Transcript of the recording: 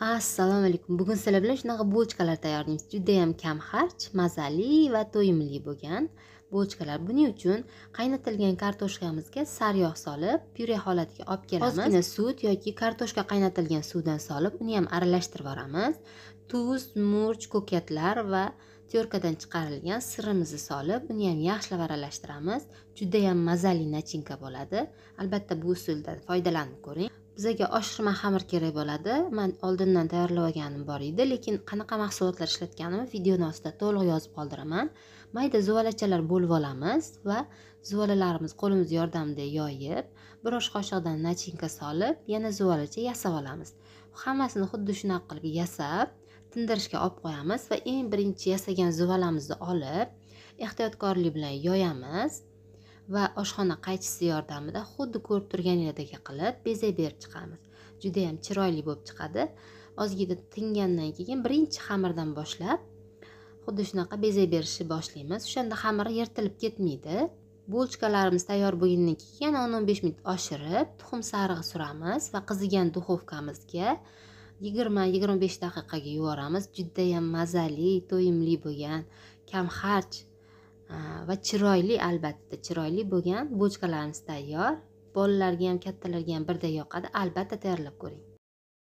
assalomu alaykum bugun sizlar bilan shunaqa bochkalar tayyorlaymiz judayam kam xarj mazali va to'yimli bo'lgan bochkalar buning uchun qaynatilgan kartoshkamizga sariyog' solib pyure holatiga olib kelamiz ozgina sut yoki kartoshka qaynatilgan suvdan solib uni ham aralashtirib yuboramiz tuz murch ko'katlar va tyorkadan chiqarilgan sirimizni solib uni ham yaxshilab aralashtiramiz judayam mazali nachinka bo'ladi albatta bu usuldan foydalanib ko'ring bizaga oshirma xamir kerak bo'ladi man oldindan tayyorlab olganim bor edi lekin qanaqa mahsulotlar ishlatganimni videoni ostida to'liq yozib qoldiraman mayda zuvalachalar bo'lib olamiz va zuvalalarimiz qo'limiz yordamida yoyib bir osh qoshiqdan nachinka solib yana zuvalacha yasab olamiz hammasini xuddi shunaqa qilib yasab tindirishga olib qo'yamiz va eng birinchi yasagan zuvalamizni olib ehtiyotkorlik bilan yoyamiz va oshxona qaychisi yordamida xuddi ko'rib turganingizdek qilib bezay berib chiqamiz ham chiroyli bo'lib chiqadi ozgina tingandan keyin birinchi xamirdan boshlab xuddi shunaqa bezay berishni boshlaymiz o'shanda xamir yirtilib ketmaydi bo'lchkalarimiz tayyor bo'lgandan keyin yana o'n o'n besh minut oshirib tuxum sarig'i suramiz va qizigan duxovkamizga yigirma yigirma besh daqiqaga yuboramiz judayam mazali to'yimli bo'lgan kamxarj va chiroyli albatta chiroyli bo'lgan bochkalarimiz tayyor bolalarga ham kattalarga ham birday yoqadi albatta tayyorlab ko'ring